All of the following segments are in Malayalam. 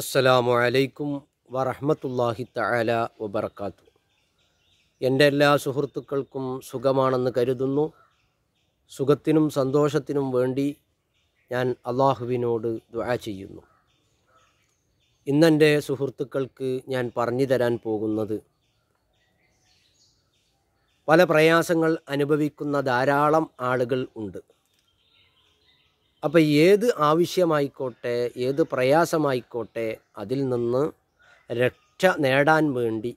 അസ്സലാമു അലൈക്കും വറഹമത്തല്ലാഹി തആല വബർക്കാത്തു എൻ്റെ എല്ലാ സുഹൃത്തുക്കൾക്കും സുഖമാണെന്ന് കരുതുന്നു സുഖത്തിനും സന്തോഷത്തിനും വേണ്ടി ഞാൻ അള്ളാഹുവിനോട് ദുആ ചെയ്യുന്നു ഇന്നെൻ്റെ സുഹൃത്തുക്കൾക്ക് ഞാൻ പറഞ്ഞു തരാൻ പോകുന്നത് പല പ്രയാസങ്ങൾ അനുഭവിക്കുന്ന ധാരാളം ആളുകൾ ഉണ്ട് അപ്പോൾ ഏത് ആവശ്യമായിക്കോട്ടെ ഏത് പ്രയാസമായിക്കോട്ടെ അതിൽ നിന്ന് രക്ഷ നേടാൻ വേണ്ടി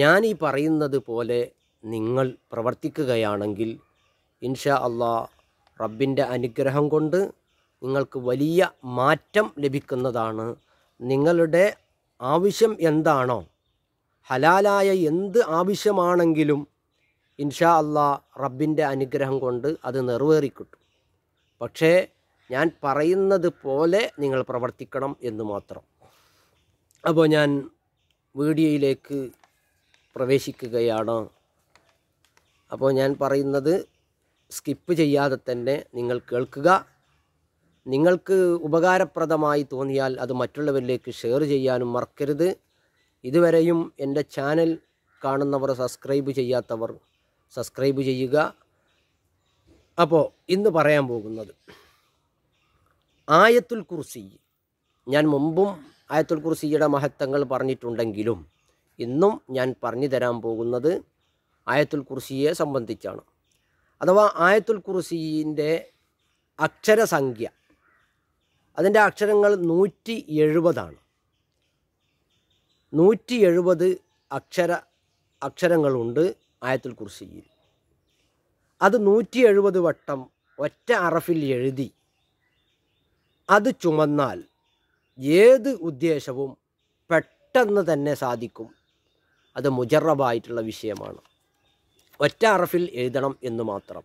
ഞാൻ ഈ പറയുന്നത് പോലെ നിങ്ങൾ പ്രവർത്തിക്കുകയാണെങ്കിൽ ഇൻഷാ അള്ളാ റബ്ബിൻ്റെ അനുഗ്രഹം കൊണ്ട് നിങ്ങൾക്ക് വലിയ മാറ്റം ലഭിക്കുന്നതാണ് നിങ്ങളുടെ ആവശ്യം എന്താണോ ഹലാലായ എന്ത് ആവശ്യമാണെങ്കിലും ഇൻഷാ അള്ളാ റബ്ബിൻ്റെ അനുഗ്രഹം കൊണ്ട് അത് നിറവേറിക്കിട്ടും പക്ഷേ ഞാൻ പറയുന്നത് പോലെ നിങ്ങൾ പ്രവർത്തിക്കണം എന്ന് മാത്രം അപ്പോൾ ഞാൻ വീഡിയോയിലേക്ക് പ്രവേശിക്കുകയാണ് അപ്പോൾ ഞാൻ പറയുന്നത് സ്കിപ്പ് ചെയ്യാതെ തന്നെ നിങ്ങൾ കേൾക്കുക നിങ്ങൾക്ക് ഉപകാരപ്രദമായി തോന്നിയാൽ അത് മറ്റുള്ളവരിലേക്ക് ഷെയർ ചെയ്യാനും മറക്കരുത് ഇതുവരെയും എൻ്റെ ചാനൽ കാണുന്നവർ സബ്സ്ക്രൈബ് ചെയ്യാത്തവർ സബ്സ്ക്രൈബ് ചെയ്യുക അപ്പോൾ ഇന്ന് പറയാൻ പോകുന്നത് ആയത്തുൽ കുർസി ഞാൻ മുമ്പും ആയത്തുൽ കുർസിയുടെ മഹത്വങ്ങൾ പറഞ്ഞിട്ടുണ്ടെങ്കിലും ഇന്നും ഞാൻ പറഞ്ഞു തരാൻ പോകുന്നത് ആയത്തുൽ കുർസിയെ സംബന്ധിച്ചാണ് അഥവാ ആയത്തുൽ കുർസിൻ്റെ അക്ഷരസംഖ്യ അതിൻ്റെ അക്ഷരങ്ങൾ നൂറ്റി എഴുപതാണ് നൂറ്റി എഴുപത് അക്ഷര അക്ഷരങ്ങളുണ്ട് ആയത്തുൽ കുർസിയിൽ അത് നൂറ്റി എഴുപത് വട്ടം ഒറ്റ അറഫിൽ എഴുതി അത് ചുമന്നാൽ ഏത് ഉദ്ദേശവും പെട്ടെന്ന് തന്നെ സാധിക്കും അത് മുജറബായിട്ടുള്ള വിഷയമാണ് ഒറ്റ അറഫിൽ എഴുതണം എന്ന് മാത്രം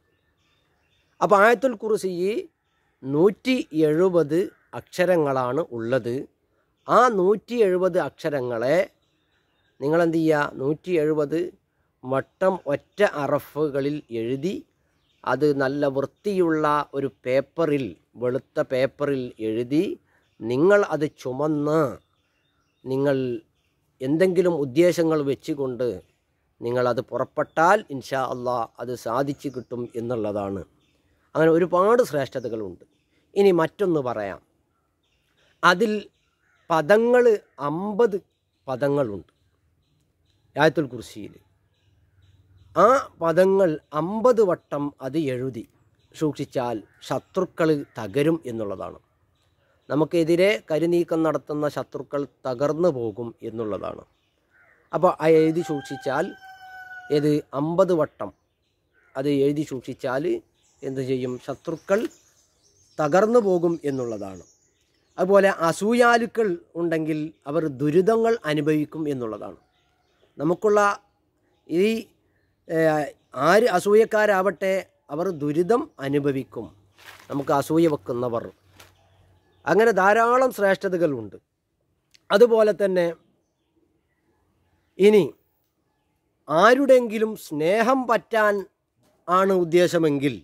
അപ്പോൾ ആയത്തുൽ കുറിസി നൂറ്റി എഴുപത് അക്ഷരങ്ങളാണ് ഉള്ളത് ആ നൂറ്റി എഴുപത് അക്ഷരങ്ങളെ നിങ്ങളെന്ത് ചെയ്യുക നൂറ്റി എഴുപത് വട്ടം ഒറ്റ അറഫുകളിൽ എഴുതി അത് നല്ല വൃത്തിയുള്ള ഒരു പേപ്പറിൽ വെളുത്ത പേപ്പറിൽ എഴുതി നിങ്ങൾ അത് ചുമന്ന് നിങ്ങൾ എന്തെങ്കിലും ഉദ്ദേശങ്ങൾ വെച്ചുകൊണ്ട് നിങ്ങളത് പുറപ്പെട്ടാൽ ഇൻഷാ അള്ളാ അത് സാധിച്ചു കിട്ടും എന്നുള്ളതാണ് അങ്ങനെ ഒരുപാട് ശ്രേഷ്ഠതകളുണ്ട് ഇനി മറ്റൊന്ന് പറയാം അതിൽ പദങ്ങൾ അമ്പത് പദങ്ങളുണ്ട് ആയത്തുൽ കുർശിയിൽ ആ പദങ്ങൾ അമ്പത് വട്ടം അത് എഴുതി സൂക്ഷിച്ചാൽ ശത്രുക്കൾ തകരും എന്നുള്ളതാണ് നമുക്കെതിരെ കരുനീക്കം നടത്തുന്ന ശത്രുക്കൾ തകർന്നു പോകും എന്നുള്ളതാണ് അപ്പോൾ ആ എഴുതി സൂക്ഷിച്ചാൽ ഇത് അമ്പത് വട്ടം അത് എഴുതി സൂക്ഷിച്ചാൽ എന്ത് ചെയ്യും ശത്രുക്കൾ തകർന്നു പോകും എന്നുള്ളതാണ് അതുപോലെ അസൂയാലുക്കൾ ഉണ്ടെങ്കിൽ അവർ ദുരിതങ്ങൾ അനുഭവിക്കും എന്നുള്ളതാണ് നമുക്കുള്ള ഈ ആര് അസൂയക്കാരാവട്ടെ അവർ ദുരിതം അനുഭവിക്കും നമുക്ക് അസൂയ വെക്കുന്നവർ അങ്ങനെ ധാരാളം ശ്രേഷ്ഠതകളുണ്ട് അതുപോലെ തന്നെ ഇനി ആരുടെങ്കിലും സ്നേഹം പറ്റാൻ ആണ് ഉദ്ദേശമെങ്കിൽ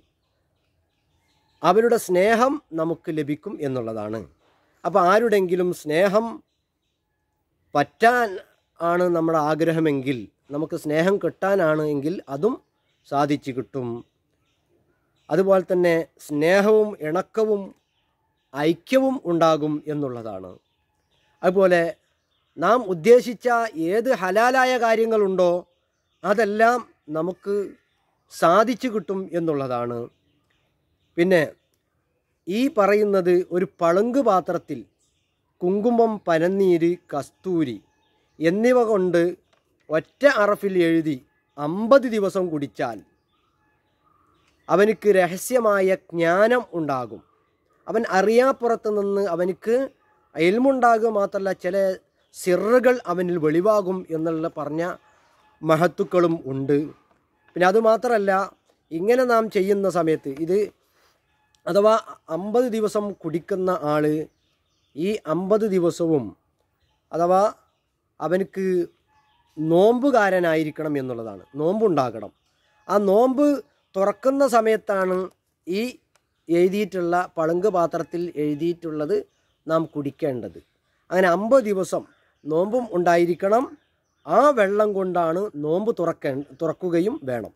അവരുടെ സ്നേഹം നമുക്ക് ലഭിക്കും എന്നുള്ളതാണ് അപ്പോൾ ആരുടെങ്കിലും സ്നേഹം പറ്റാൻ ആണ് നമ്മുടെ ആഗ്രഹമെങ്കിൽ നമുക്ക് സ്നേഹം കിട്ടാനാണ് എങ്കിൽ അതും സാധിച്ചു കിട്ടും അതുപോലെ തന്നെ സ്നേഹവും ഇണക്കവും ഐക്യവും ഉണ്ടാകും എന്നുള്ളതാണ് അതുപോലെ നാം ഉദ്ദേശിച്ച ഏത് ഹലാലായ കാര്യങ്ങളുണ്ടോ അതെല്ലാം നമുക്ക് സാധിച്ചു കിട്ടും എന്നുള്ളതാണ് പിന്നെ ഈ പറയുന്നത് ഒരു പളുങ്ക് പാത്രത്തിൽ കുങ്കുമം പനന്നീര് കസ്തൂരി എന്നിവ കൊണ്ട് ഒറ്റ അറഫിൽ എഴുതി അമ്പത് ദിവസം കുടിച്ചാൽ അവനക്ക് രഹസ്യമായ ജ്ഞാനം ഉണ്ടാകും അവൻ അറിയാപ്പുറത്ത് നിന്ന് അവനക്ക് എൽമുണ്ടാകുക മാത്രമല്ല ചില സിറുകൾ അവനിൽ വെളിവാകും എന്നുള്ള പറഞ്ഞ മഹത്തുക്കളും ഉണ്ട് പിന്നെ അതുമാത്രമല്ല ഇങ്ങനെ നാം ചെയ്യുന്ന സമയത്ത് ഇത് അഥവാ അമ്പത് ദിവസം കുടിക്കുന്ന ആൾ ഈ അമ്പത് ദിവസവും അഥവാ അവനക്ക് നോമ്പുകാരനായിരിക്കണം എന്നുള്ളതാണ് നോമ്പുണ്ടാകണം ആ നോമ്പ് തുറക്കുന്ന സമയത്താണ് ഈ എഴുതിയിട്ടുള്ള പളുങ്ക് പാത്രത്തിൽ എഴുതിയിട്ടുള്ളത് നാം കുടിക്കേണ്ടത് അങ്ങനെ അമ്പത് ദിവസം നോമ്പും ഉണ്ടായിരിക്കണം ആ വെള്ളം കൊണ്ടാണ് നോമ്പ് തുറക്കേ തുറക്കുകയും വേണം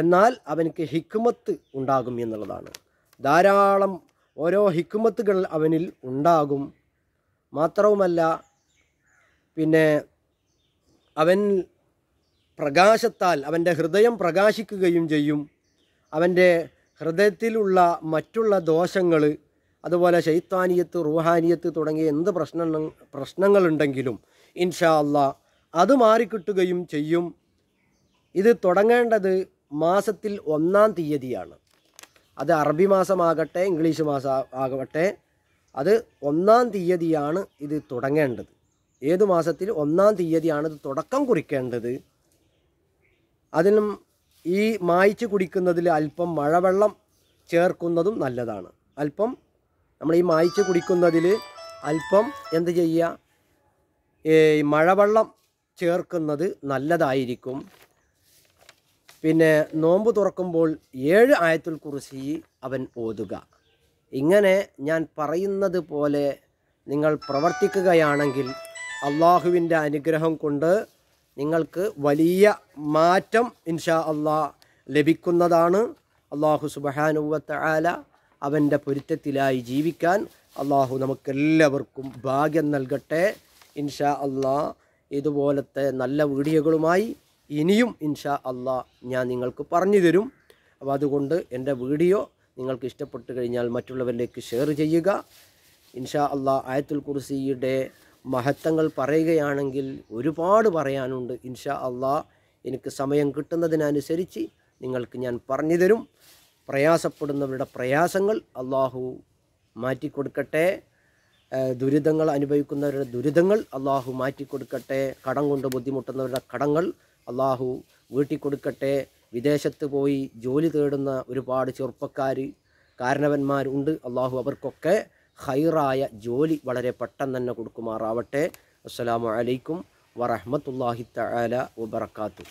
എന്നാൽ അവനക്ക് ഹിക്കുമത്ത് ഉണ്ടാകും എന്നുള്ളതാണ് ധാരാളം ഓരോ ഹിക്കുമത്തുകൾ അവനിൽ ഉണ്ടാകും മാത്രവുമല്ല പിന്നെ അവൻ പ്രകാശത്താൽ അവൻ്റെ ഹൃദയം പ്രകാശിക്കുകയും ചെയ്യും അവൻ്റെ ഹൃദയത്തിലുള്ള മറ്റുള്ള ദോഷങ്ങൾ അതുപോലെ ശൈത്താനിയത്ത് റുഹാനിയത്ത് തുടങ്ങിയ എന്ത് പ്രശ്ന പ്രശ്നങ്ങളുണ്ടെങ്കിലും ഇൻഷാ അല്ല അത് മാറിക്കിട്ടുകയും ചെയ്യും ഇത് തുടങ്ങേണ്ടത് മാസത്തിൽ ഒന്നാം തീയതിയാണ് അത് അറബി മാസമാകട്ടെ ഇംഗ്ലീഷ് മാസം ആകട്ടെ അത് ഒന്നാം തീയതിയാണ് ഇത് തുടങ്ങേണ്ടത് ഏത് മാസത്തിൽ ഒന്നാം തീയതിയാണ് ഇത് തുടക്കം കുറിക്കേണ്ടത് അതിനും ഈ മായ്ച്ച് കുടിക്കുന്നതിൽ അല്പം മഴവെള്ളം ചേർക്കുന്നതും നല്ലതാണ് അല്പം നമ്മൾ ഈ മായ്ച്ച് കുടിക്കുന്നതിൽ അല്പം എന്ത് ചെയ്യുക ഈ മഴവെള്ളം ചേർക്കുന്നത് നല്ലതായിരിക്കും പിന്നെ നോമ്പ് തുറക്കുമ്പോൾ ഏഴ് ആയത്തുൽ കുറിച്ച് അവൻ ഓതുക ഇങ്ങനെ ഞാൻ പറയുന്നത് പോലെ നിങ്ങൾ പ്രവർത്തിക്കുകയാണെങ്കിൽ അള്ളാഹുവിൻ്റെ അനുഗ്രഹം കൊണ്ട് നിങ്ങൾക്ക് വലിയ മാറ്റം ഇൻഷാ അള്ളാ ലഭിക്കുന്നതാണ് അള്ളാഹു സുബഹാനുവത്ത ആല അവൻ്റെ പൊരുത്തത്തിലായി ജീവിക്കാൻ അള്ളാഹു നമുക്കെല്ലാവർക്കും ഭാഗ്യം നൽകട്ടെ ഇൻഷാ അള്ളാ ഇതുപോലത്തെ നല്ല വീഡിയോകളുമായി ഇനിയും ഇൻഷാ അള്ളാ ഞാൻ നിങ്ങൾക്ക് പറഞ്ഞു തരും അപ്പോൾ അതുകൊണ്ട് എൻ്റെ വീഡിയോ നിങ്ങൾക്ക് ഇഷ്ടപ്പെട്ട് കഴിഞ്ഞാൽ മറ്റുള്ളവരിലേക്ക് ഷെയർ ചെയ്യുക ഇൻഷാ അള്ളാ ആയത്തുൽ കുർസിയുടെ മഹത്വങ്ങൾ പറയുകയാണെങ്കിൽ ഒരുപാട് പറയാനുണ്ട് ഇൻഷാ അള്ളാ എനിക്ക് സമയം കിട്ടുന്നതിനനുസരിച്ച് നിങ്ങൾക്ക് ഞാൻ പറഞ്ഞു തരും പ്രയാസപ്പെടുന്നവരുടെ പ്രയാസങ്ങൾ അള്ളാഹു മാറ്റിക്കൊടുക്കട്ടെ ദുരിതങ്ങൾ അനുഭവിക്കുന്നവരുടെ ദുരിതങ്ങൾ അള്ളാഹു മാറ്റിക്കൊടുക്കട്ടെ കടം കൊണ്ട് ബുദ്ധിമുട്ടുന്നവരുടെ കടങ്ങൾ അള്ളാഹു വീട്ടിൽ കൊടുക്കട്ടെ വിദേശത്ത് പോയി ജോലി തേടുന്ന ഒരുപാട് ചെറുപ്പക്കാർ കാരണവന്മാരുണ്ട് അള്ളാഹു അവർക്കൊക്കെ ഹൈറായ ജോലി വളരെ പെട്ടെന്ന് തന്നെ കൊടുക്കുമാറാവട്ടെ അസ്സാം വലൈക്കും വറഹമത്തല്ലാഹി തല വബർക്കാത്തു